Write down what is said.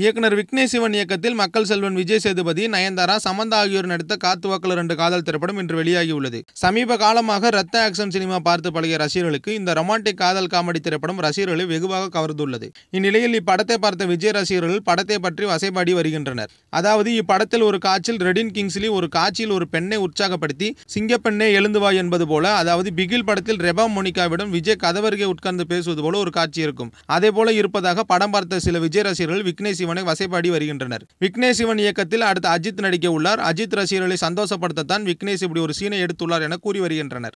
இயக்குனர் விக்னேஷ் இயக்கத்தில் மக்கள் செல்வன் விஜய் சேதுபதி நயன்தாரா சமந்தா ஆகியோர் நடித்த வாக்கள் ரெண்டு காதல் திரைப்படம் இன்று வெளியாகியுள்ளது சமீப காலமாக ரத்த ஆக்ஷன் சினிமா பார்த்து பழகிய ரசிகர்களுக்கு இந்த ரொமான்டிக் காதல் காமெடி திரைப்படம் ரசிகர்களை வெகுவாக கவர்ந்துள்ளது இந்நிலையில் இப்படத்தை பார்த்த விஜய் ரசிகர்கள் படத்தை பற்றி வசைபாடி வருகின்றனர் அதாவது இப்படத்தில் ஒரு காட்சியில் ரெடின் கிங்ஸ்லி ஒரு காட்சியில் ஒரு பெண்ணை உற்சாகப்படுத்தி சிங்கப்பெண்ணே எழுந்துவா என்பது போல அதாவது பிகில் படத்தில் ரெபா மோனிகாவிடம் விஜய் கதவருகே உட்கார்ந்து பேசுவது போல ஒரு காட்சி இருக்கும் அதே போல இருப்பதாக படம் பார்த்த சில விஜய் ரசிகர்கள் விக்னேஷ் சிவனை வசைப்பாடி வருகின்றனர் விக்னேஷ் சிவன் இயக்கத்தில் அடுத்த அஜித் நடிக்க உள்ளார் அஜித் ரசிகர்களை சந்தோஷப்படுத்தத்தான் விக்னேஷ் இப்படி ஒரு சீனை எடுத்துள்ளார் என கூறி வருகின்றனர்